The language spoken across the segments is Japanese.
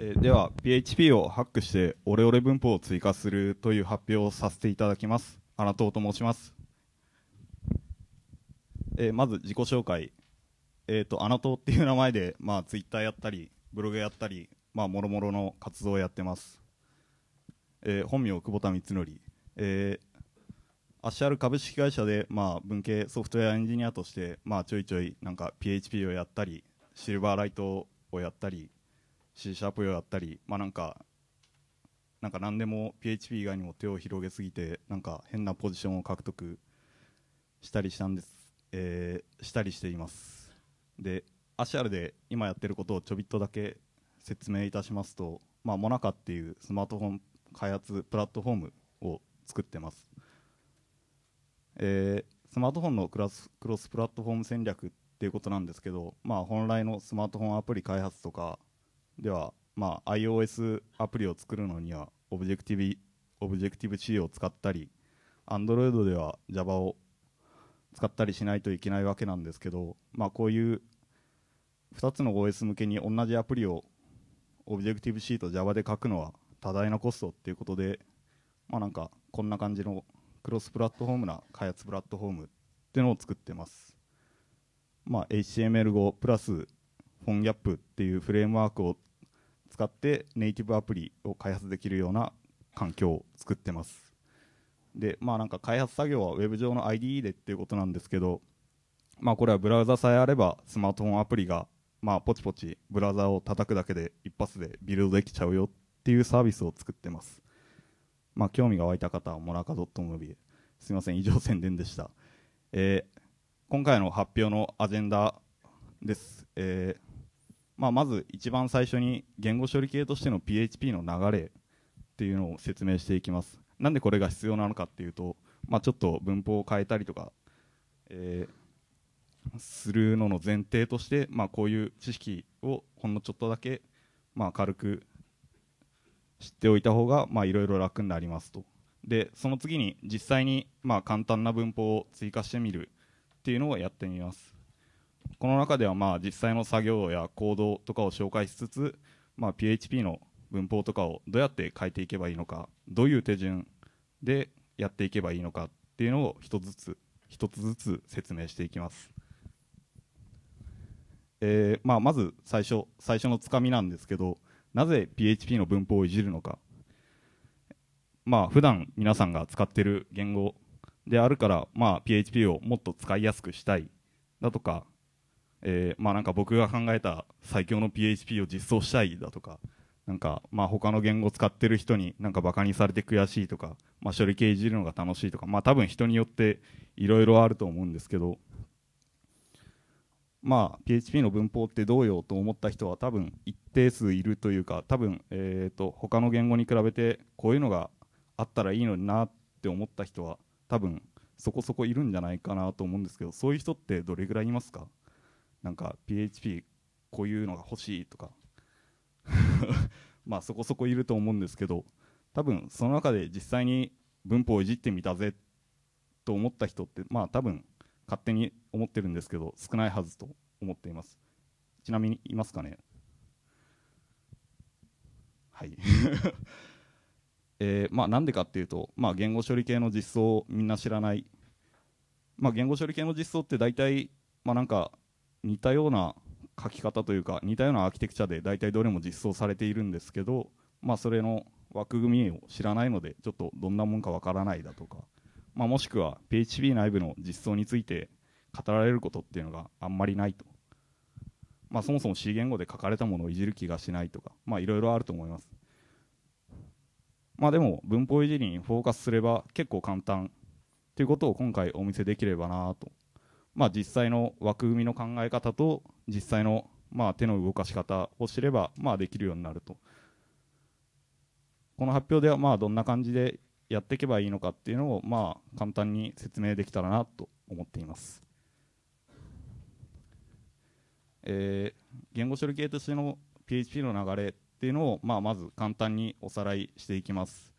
えー、では PHP をハックしてオレオレ文法を追加するという発表をさせていただきます。花藤と申します。えー、まず自己紹介。えっ、ー、と、アナトっていう名前で、まあ、ツイッターやったり、ブログやったり、まあ、もろもろの活動をやってます。えー、本名、久保田光則。えー、アッシャール株式会社で、まあ、文系ソフトウェアエンジニアとして、まあ、ちょいちょいなんか PHP をやったりシルバーライトをやったり C シャープ用だったり、まあ、なんかなんか何でも PHP 以外にも手を広げすぎてなんか変なポジションを獲得したりしたんです、えー、したりしていますでアシアルで今やってることをちょびっとだけ説明いたしますと、まあ、モナカっていうスマートフォン開発プラットフォームを作ってます、えー、スマートフォンのクラスクロスプラットフォーム戦略っていうことなんですけど、まあ、本来のスマートフォンアプリ開発とかでは、まあ、iOS アプリを作るのには Objective-C を使ったり Android では Java を使ったりしないといけないわけなんですけど、まあ、こういう2つの OS 向けに同じアプリを Objective-C と Java で書くのは多大なコストっていうことで、まあ、なんかこんな感じのクロスプラットフォームな開発プラットフォームっていうのを作ってます、まあ、HTML5 プラスフォンギャップっていうフレームワークを使ってネイティブアプリを開発できるような環境を作ってます。で、まあなんか開発作業は Web 上の IDE でっていうことなんですけど、まあこれはブラウザさえあればスマートフォンアプリがまあポチポチブラウザを叩くだけで一発でビルドできちゃうよっていうサービスを作ってます。まあ興味が湧いた方はモナカドットムービーすいません、以上宣伝でした。えー、今回の発表のアジェンダです。えーまあ、まず一番最初に言語処理系としての PHP の流れっていうのを説明していきます。なんでこれが必要なのかっていうと、まあ、ちょっと文法を変えたりとか、えー、するのの前提として、まあ、こういう知識をほんのちょっとだけ、まあ、軽く知っておいた方がいろいろ楽になりますと。でその次に実際にまあ簡単な文法を追加してみるっていうのをやってみます。この中ではまあ実際の作業や行動とかを紹介しつつ、まあ、PHP の文法とかをどうやって変えていけばいいのかどういう手順でやっていけばいいのかっていうのを一つずつ一つずつ説明していきます、えーまあ、まず最初最初のつかみなんですけどなぜ PHP の文法をいじるのかまあ普段皆さんが使っている言語であるから、まあ、PHP をもっと使いやすくしたいだとかえー、まあ、なんか僕が考えた最強の PHP を実装したいだとかなんかまあ他の言語使ってる人になんかバカにされて悔しいとか、まあ、処理系いじるのが楽しいとか、まあ、多分人によっていろいろあると思うんですけど、まあ、PHP の文法ってどうよと思った人は多分一定数いるというか多分、えと他の言語に比べてこういうのがあったらいいのになって思った人は多分そこそこいるんじゃないかなと思うんですけどそういう人ってどれぐらいいますかなんか PHP こういうのが欲しいとか まあそこそこいると思うんですけど多分その中で実際に文法をいじってみたぜと思った人ってまあ多分勝手に思ってるんですけど少ないはずと思っていますちなみにいますかねはい えー、まあなんでかっていうと、まあ、言語処理系の実装をみんな知らない、まあ、言語処理系の実装って大体、まあ、なんか似たような書き方というか似たようなアーキテクチャで大体どれも実装されているんですけど、まあ、それの枠組みを知らないのでちょっとどんなもんかわからないだとか、まあ、もしくは PHP 内部の実装について語られることっていうのがあんまりないと、まあ、そもそも C 言語で書かれたものをいじる気がしないとかいろいろあると思います、まあ、でも文法いじりにフォーカスすれば結構簡単ということを今回お見せできればなとまあ、実際の枠組みの考え方と実際のまあ手の動かし方を知ればまあできるようになるとこの発表ではまあどんな感じでやっていけばいいのかっていうのをまあ簡単に説明できたらなと思っています、えー、言語処理系としての PHP の流れっていうのをまあまず簡単におさらいしていきます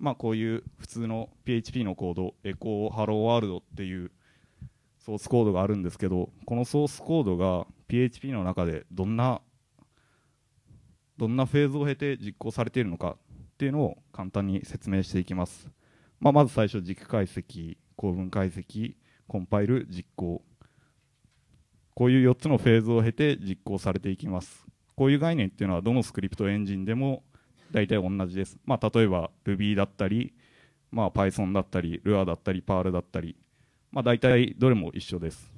まあこういう普通の PHP のコードエコーハローワールドっていうソースコードがあるんですけどこのソースコードが PHP の中でどんなどんなフェーズを経て実行されているのかっていうのを簡単に説明していきます、まあ、まず最初軸解析構文解析コンパイル実行こういう4つのフェーズを経て実行されていきますこういう概念っていうのはどのスクリプトエンジンでも大体同じです、まあ、例えば Ruby だったり、まあ、Python だったり Lua だったり p a r l だったりまあ、大体どれも一緒です。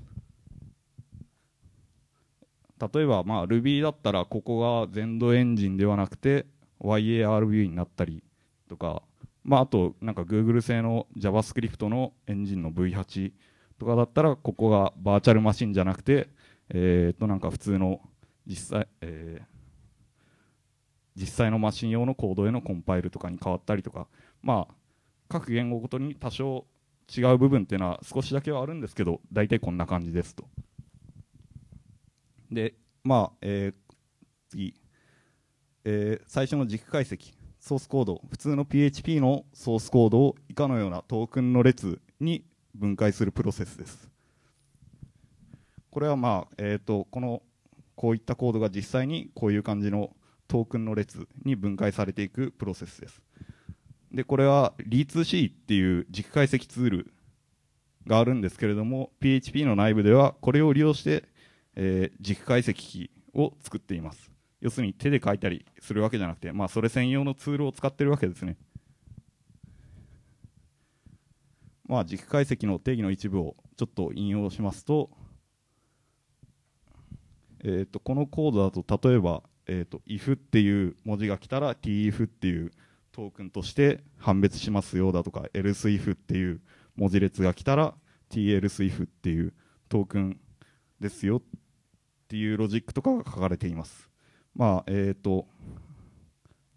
例えば、まあ、Ruby だったらここが全土エンジンではなくて YARV になったりとか、まあ、あとなんか Google 製の JavaScript のエンジンの V8 とかだったらここがバーチャルマシンじゃなくて、えー、っとなんか普通の実際、えー、実際のマシン用のコードへのコンパイルとかに変わったりとか、まあ、各言語ごとに多少違う部分っていうのは少しだけはあるんですけど大体こんな感じですと。でまあ、えー、次、えー、最初の軸解析ソースコード普通の PHP のソースコードを以下のようなトークンの列に分解するプロセスですこれはまあ、えーとこのこういったコードが実際にこういう感じのトークンの列に分解されていくプロセスですで、これは D2C っていう軸解析ツールがあるんですけれども、PHP の内部ではこれを利用して、えー、軸解析機を作っています。要するに手で書いたりするわけじゃなくて、まあ、それ専用のツールを使ってるわけですね。まあ、軸解析の定義の一部をちょっと引用しますと、えー、とこのコードだと例えば、えー、と if っていう文字が来たら tf っていうトークンとして判別しますよだとか LSIF っていう文字列が来たら TLSIF っていうトークンですよっていうロジックとかが書かれています。まあえーと、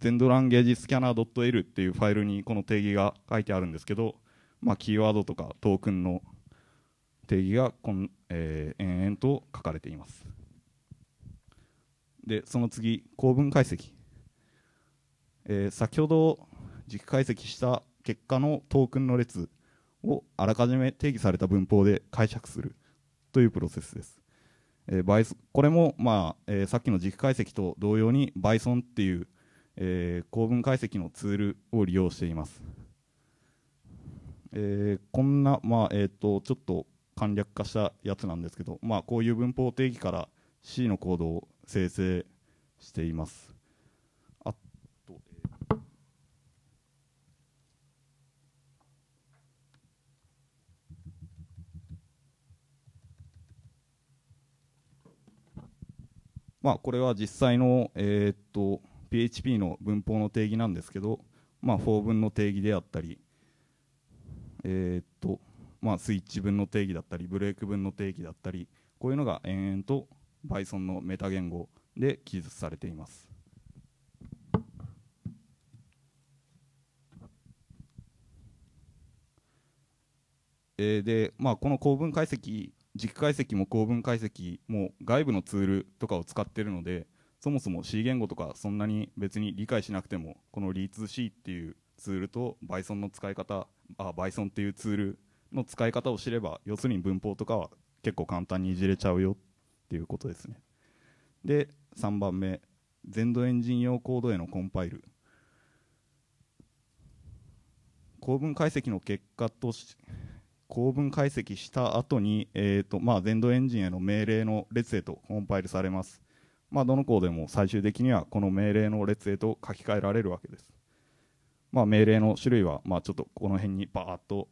n g ドランゲージスキャナー .l っていうファイルにこの定義が書いてあるんですけど、まあ、キーワードとかトークンの定義がこん、えー、延々と書かれています。でその次構文解析えー、先ほど軸解析した結果のトークンの列をあらかじめ定義された文法で解釈するというプロセスです。え倍、ー、これも、まあえー、さっきの軸解析と同様に Bison っていう、えー、構文解析のツールを利用しています。えこんな、まあえーと、とちょっと簡略化したやつなんですけど、まあ、こういう文法定義から C のコードを生成しています。まあ、これは実際の、えー、っと PHP の文法の定義なんですけど、まあ、f 文の定義であったり、えー、っとまあ、スイッチ文の定義だったりブレーク文の定義だったりこういうのが延々と Python のメタ言語で記述されています。えで、まあ、この構文解析軸解析も構文解析も外部のツールとかを使ってるのでそもそも C 言語とかそんなに別に理解しなくてもこの e 2 c っていうツールとバイソン o n の使い方あ p y t o n っていうツールの使い方を知れば要するに文法とかは結構簡単にいじれちゃうよっていうことですねで3番目全土エンジン用コードへのコンパイル構文解析の結果とし構文解析した後に、えーとまあ、全土エンジンへの命令の列へとコンパイルされます。まあ、どの項でも最終的にはこの命令の列へと書き換えられるわけです。まあ、命令の種類は、まあ、ちょっとこの辺にバーっと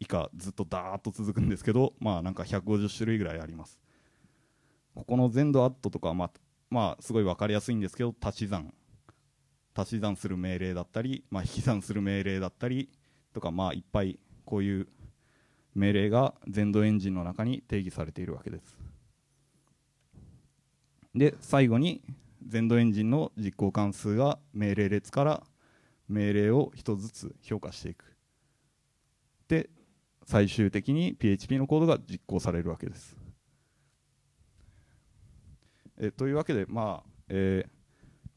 以下ずっとダーッと続くんですけど、まあ、なんか150種類ぐらいあります。ここの全土アットとかはまあ、まあ、すごい分かりやすいんですけど足し算足し算する命令だったり、まあ、引き算する命令だったりとか、まあ、いっぱいこういう命令が全土エンジンの中に定義されているわけです。で最後に全土エンジンの実行関数が命令列から命令を1つずつ評価していく。で最終的に PHP のコードが実行されるわけです。えというわけで、まあえー、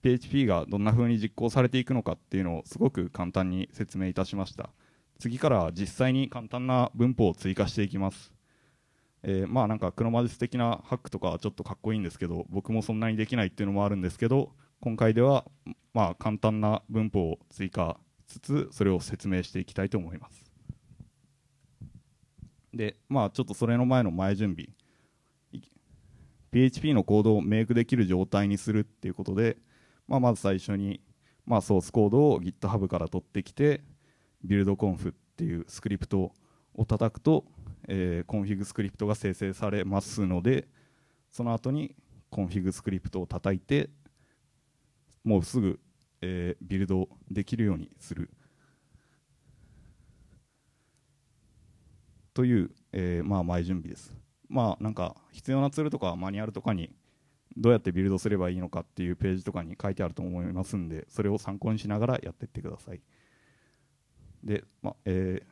PHP がどんなふうに実行されていくのかっていうのをすごく簡単に説明いたしました。次から実際に簡単な文法を追加していきます。えー、まあなんかクロマジス的なハックとかちょっとかっこいいんですけど僕もそんなにできないっていうのもあるんですけど今回ではまあ簡単な文法を追加しつつそれを説明していきたいと思います。でまあちょっとそれの前の前準備 PHP のコードをメイクできる状態にするっていうことで、まあ、まず最初に、まあ、ソースコードを GitHub から取ってきてビルドコンフっていうスクリプトを叩くと、えー、コンフィグスクリプトが生成されますのでその後にコンフィグスクリプトを叩いてもうすぐ、えー、ビルドできるようにするという、えー、まあ前準備です。まあなんか必要なツールとかマニュアルとかにどうやってビルドすればいいのかっていうページとかに書いてあると思いますんでそれを参考にしながらやっていってください。で、まえー、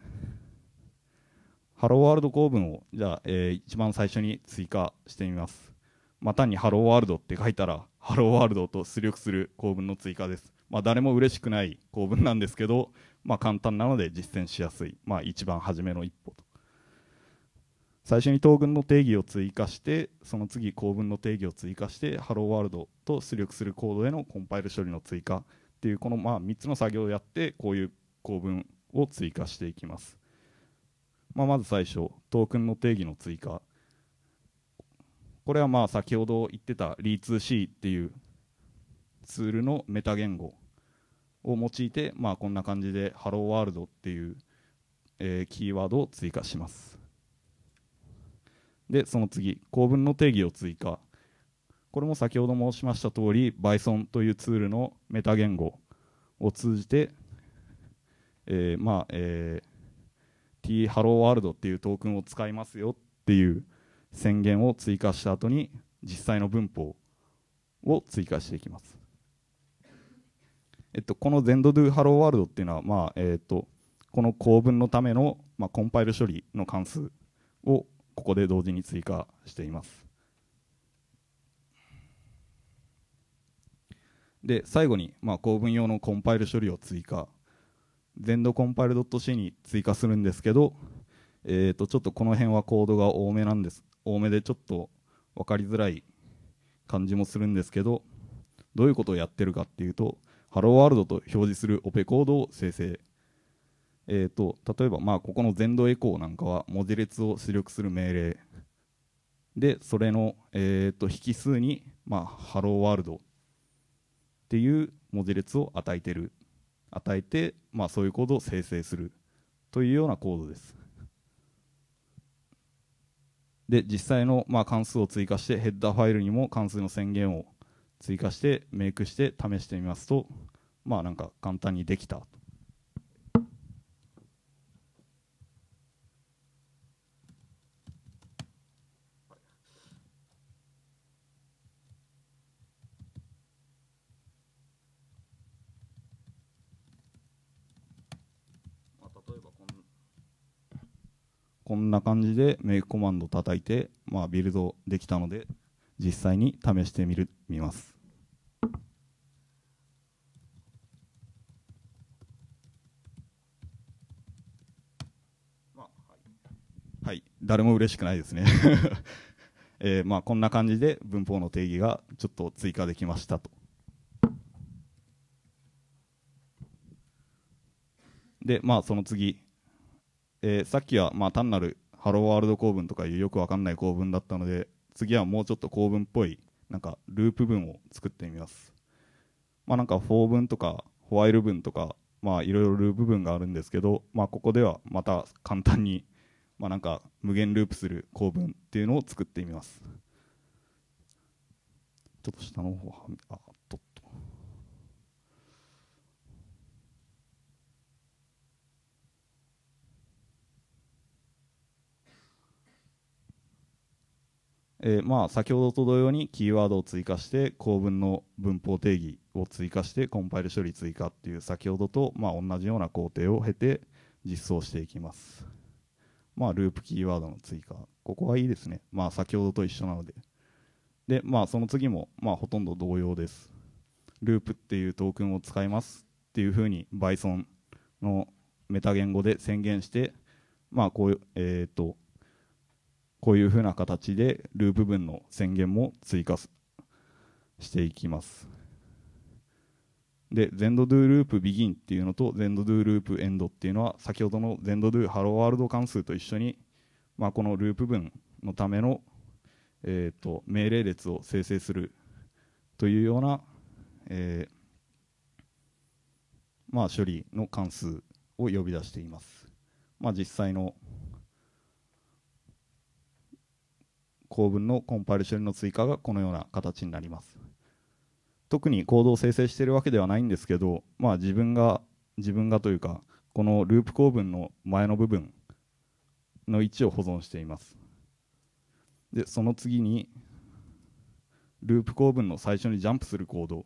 ハローワールド構文をじゃあ、えー、一番最初に追加してみます。まあ、単にハローワールドって書いたらハローワールドと出力する構文の追加です。まあ、誰も嬉しくない構文なんですけど、まあ、簡単なので実践しやすい、まあ、一番初めの一歩と。最初に東軍の定義を追加してその次構文の定義を追加してハローワールドと出力するコードへのコンパイル処理の追加っていうこのまあ3つの作業をやってこういう構文を追加していきます。まあ、まず最初、トークンの定義の追加。これはまあ先ほど言ってた r e 2 c っていうツールのメタ言語を用いて、まあ、こんな感じで Hello World っていう、えー、キーワードを追加します。で、その次、構文の定義を追加。これも先ほど申しました通り、Bison というツールのメタ言語を通じてえー、まあ、えー、t ハローワールドっていうトークンを使いますよっていう宣言を追加した後に実際の文法を追加していきます。えっと、この ZendoDo ハローワールドっていうのは、まあえっと、この構文のための、まあ、コンパイル処理の関数をここで同時に追加しています。で最後に、まあ、構文用のコンパイル処理を追加全土コンパイルドット c に追加するんですけど、えー、とちょっとこの辺はコードが多めなんです多めでちょっと分かりづらい感じもするんですけどどういうことをやってるかっていうとハローワールドと表示するオペコードを生成、えーと、例えばまあここの全土エコーなんかは文字列を出力する命令でそれの、えー、と引数に、まあ、ハローワールドっていう文字列を与えてる与えて、まあ、そういうコードを生成するというようなコードです。で実際のまあ関数を追加してヘッダーファイルにも関数の宣言を追加してメイクして試してみますとまあなんか簡単にできた例えばこんこんな感じでメイクコマンド叩いて、まあ、ビルドできたので実際に試してみるみます。はい、誰も嬉しくないですね えー、まあ、こんな感じで文法の定義がちょっと追加できましたと。で、まあ、その次、えー、さっきはまあ単なるハローワールド構文とかいうよくわかんない構文だったので、次はもうちょっと構文っぽい、なんかループ文を作ってみます。まあ、なんか for 文とか、ホワイル文とか、まあ、いろいろループ文があるんですけど、まあ、ここではまた簡単に、まあ、なんか無限ループする構文っていうのを作ってみます。ちょっと下の方は、あ、えー、まあ先ほどと同様にキーワードを追加して構文の文法定義を追加してコンパイル処理追加っていう先ほどとま同じような工程を経て実装していきます。まあ、ループキーワードの追加。ここはいいですね。まあ、先ほどと一緒なので。で、まあ、その次も、まあ、ほとんど同様です。ループっていうトークンを使いますっていうふうに Bison のメタ言語で宣言して、まあ、こういう、えっ、ー、と、こういうふうな形でループ分の宣言も追加していきます。で、全土 do l o ループ begin っていうのと全土 do l o ループ end っていうのは先ほどの z do h e l ハローワールド関数と一緒に、まあ、このループ分のための、えーと、と命令列を生成するというような、えー、まあ、処理の関数を呼び出しています。まあ、実際の構文のコンパイル処理の追加がこのような形になります。特にコードを生成しているわけではないんですけど、まあ、自分が自分がというかこのループ構文の前の部分の位置を保存していますでその次にループ構文の最初にジャンプするコードっ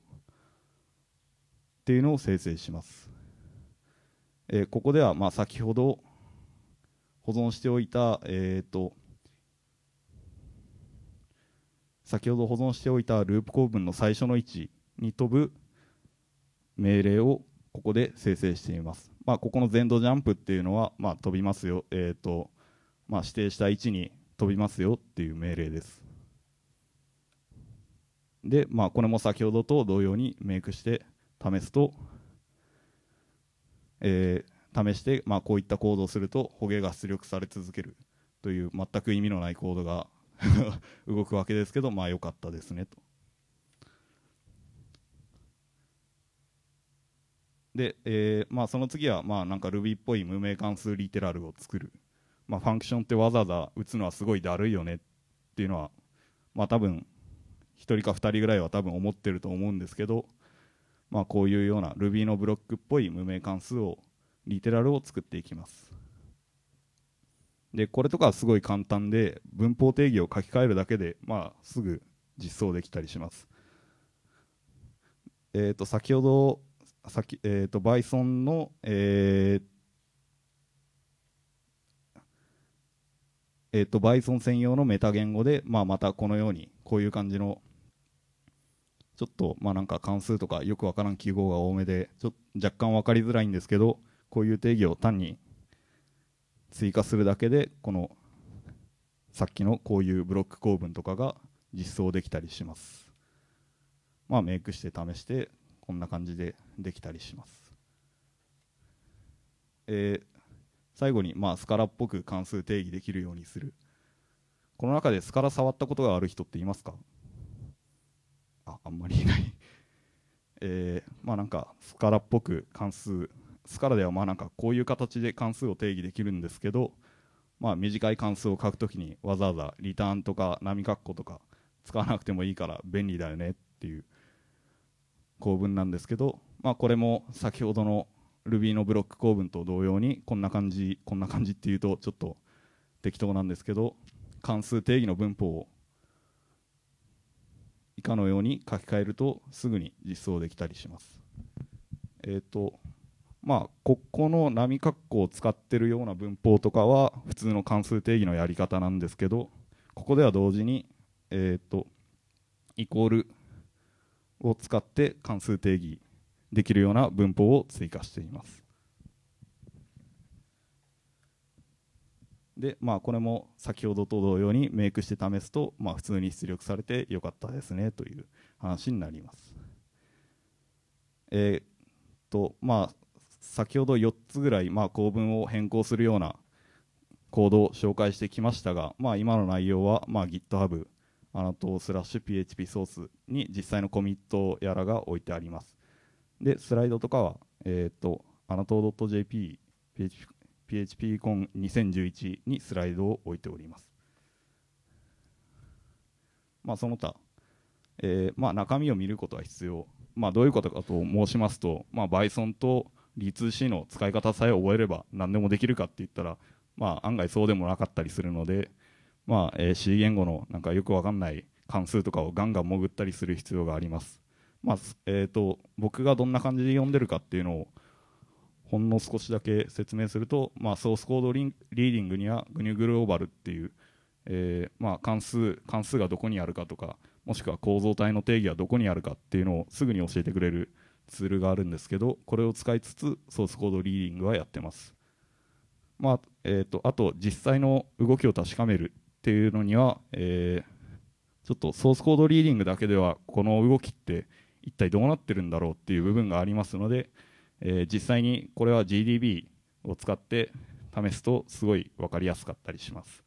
ていうのを生成します、えここではまあ先ほど保存しておいた、えーと先ほど保存しておいたループ構文の最初の位置に飛ぶ命令をここで生成しています。まあ、ここの全度ジャンプっていうのは、まあ、飛びますよ、えーとまあ、指定した位置に飛びますよっていう命令です。で、まあ、これも先ほどと同様にメイクして試すと、えー、試して、まあ、こういった行動をすると、ホゲが出力され続けるという全く意味のないコードが 動くわけですけどまあ良かったですねと。で、えーまあ、その次は、まあ、なんか Ruby っぽい無名関数リテラルを作る、まあ、ファンクションってわざわざ打つのはすごいだるいよねっていうのは、まあ、多分1人か2人ぐらいは多分思ってると思うんですけど、まあ、こういうような Ruby のブロックっぽい無名関数をリテラルを作っていきます。でこれとかはすごい簡単で文法定義を書き換えるだけで、まあ、すぐ実装できたりします。えー、と先ほど先、えー、と p y t o n の、えーえー、と p y t o n 専用のメタ言語で、まあ、またこのようにこういう感じのちょっとまあなんか関数とかよくわからん記号が多めでちょ若干分かりづらいんですけどこういう定義を単に追加するだけでこのさっきのこういうブロック構文とかが実装できたりします。まあ、メイクして試してこんな感じでできたりします。えー、最後に、まあ、スカラっぽく関数定義できるようにする。この中でスカラ触ったことがある人っていますかああんまりいないえー、まあなんかスカラっぽく関数スカラではまあなんかこういう形で関数を定義できるんですけど、まあ、短い関数を書くときにわざわざリターンとか波括弧とか使わなくてもいいから便利だよねっていう構文なんですけど、まあ、これも先ほどの Ruby のブロック構文と同様にこんな感じこんな感じっていうとちょっと適当なんですけど関数定義の文法を以下のように書き換えるとすぐに実装できたりします。えっ、ー、とまあ、ここの波括弧を使ってるような文法とかは普通の関数定義のやり方なんですけどここでは同時に、えーと、イコールを使って関数定義できるような文法を追加しています。でまあ、これも先ほどと同様にメイクして試すと、まあ、普通に出力されてよかったですねという話になります。えーとまあ、先ほど4つぐらい、まあ、構文を変更するようなコードを紹介してきましたが、まあ、今の内容は、まあ、GitHub アナトスラッシュ PHP ソースに実際のコミットやらが置いてあります。で、スライドとかは、えっ、と、アナトー .jp、phpcon2011 にスライドを置いております。まあ、その他、えーまあ、中身を見ることは必要、まあ、どういうことかと申しますと、まあ、p y t o n と D2C の使い方さえ覚えれば何でもできるかって言ったら、まあ、案外そうでもなかったりするので、まあえ C 言語のなんかよくわかんない関数とかをガンガン潜ったりする必要があります。まあえーと、僕がどんな感じで読んでるかっていうのをほんの少しだけ説明すると、まあ、ソースコードリリーディングには GNU グローバルっていう、えー、まあ、関数関数がどこにあるかとかもしくは構造体の定義はどこにあるかっていうのをすぐに教えてくれるツールがあるんですけどこれを使いつつソースコードリーディングはやってます、まあえーと、あと実際の動きを確かめるっていうのには、えー、ちょっとソースコードリーディングだけではこの動きって一体どうなってるんだろうっていう部分がありますので、えー、実際にこれは GDB を使って試すとすごい分かりやすかったりします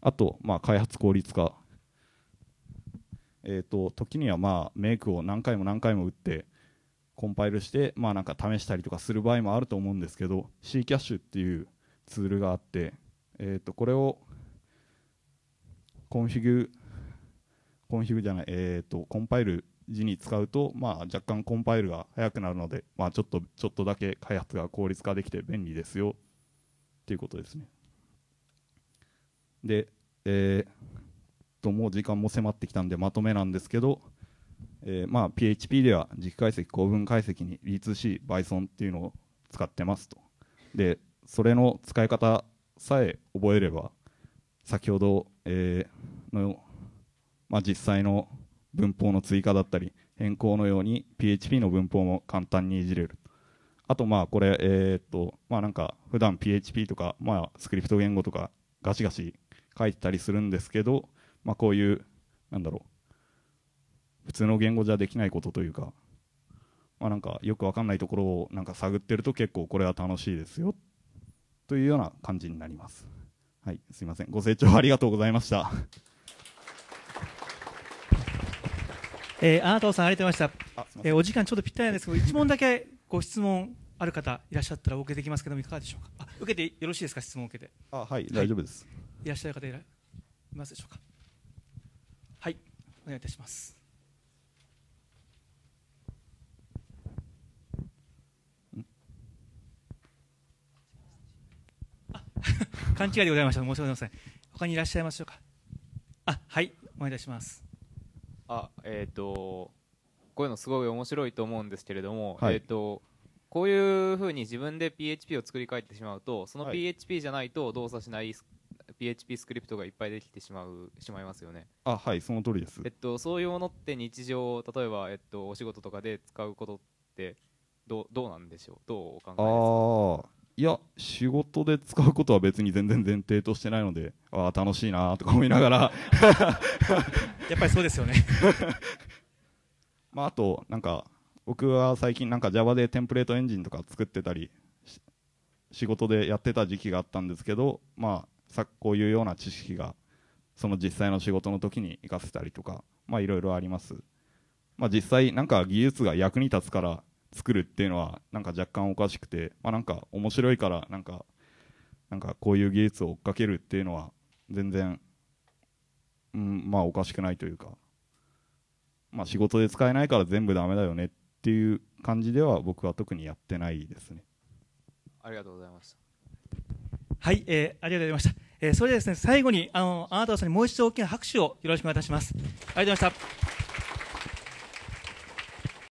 あと、まあ、開発効率化えーと、時にはまあメイクを何回も何回も打ってコンパイルして、まあ、なんか試したりとかする場合もあると思うんですけど C キャッシュっていうツールがあって、えー、とこれをコンフィグコンフィグじゃない、えー、とコンパイル時に使うと、まあ、若干コンパイルが速くなるので、まあ、ちょっとちょっとだけ開発が効率化できて便利ですよっていうことですね。で、えーともう時間も迫ってきたんでまとめなんですけど、えー、まあ PHP では軸解析構文解析に e 2 c バイソンっていうのを使ってますとでそれの使い方さえ覚えれば先ほど、えー、の、まあ、実際の文法の追加だったり変更のように PHP の文法も簡単にいじれるあとまあこれえー、っとまあなんか普段 PHP とかまあスクリプト言語とかガシガシ書いてたりするんですけどまあ、こういうなんだろう普通の言語じゃできないことというか、まあ、なんかよくわかんないところをなんか探ってると結構これは楽しいですよというような感じになります。はい、すいません。ご清聴ありがとうございました。えー、アートさんありがとうございました。えー、お時間ちょっとぴったりなんですけど、一問だけご質問ある方いらっしゃったらお受けできますけどもいかがでしょうか。あ、受けてよろしいですか質問を受けて。あ、はい、大丈夫です。いらっしゃる方いらいますでしょうか。願いいたします。勘違いでございました。申し訳ございません。他にいらっしゃいましょうか。あ、はい、お願いいたします。あ、えっ、ー、と、こういうのすごい面白いと思うんですけれども、はい、えっ、ー、と。こういうふうに自分で PHP を作り変えてしまうと、その PHP じゃないと動作しない PHP スクリプトがいっぱいできてしまうしまいますよねあはいその通りですえっとそういうものって日常例えばえっとお仕事とかで使うことってどうどうなんでしょうどうお考えですかいや仕事で使うことは別に全然前提としてないのでああ楽しいなとか思いながら やっぱりそうですよね まああとなんか僕は最近なんか Java でテンプレートエンジンとか作ってたり仕事でやってた時期があったんですけどまあさこういうような知識がその実際の仕事の時に生かせたりとかまあいろいろあります、まあ、実際なんか技術が役に立つから作るっていうのはなんか若干おかしくてまあなんか面白いからなんかなんかこういう技術を追っかけるっていうのは全然、うん、まあおかしくないというか、まあ、仕事で使えないから全部ダメだよねっていう感じでは僕は特にやってないですねありがとうございましたはい、えー、ありがとうございました。えー、それでですね、最後に、あの、あなたはさんにもう一度大きな拍手をよろしくお願いいたします。ありがとうございました。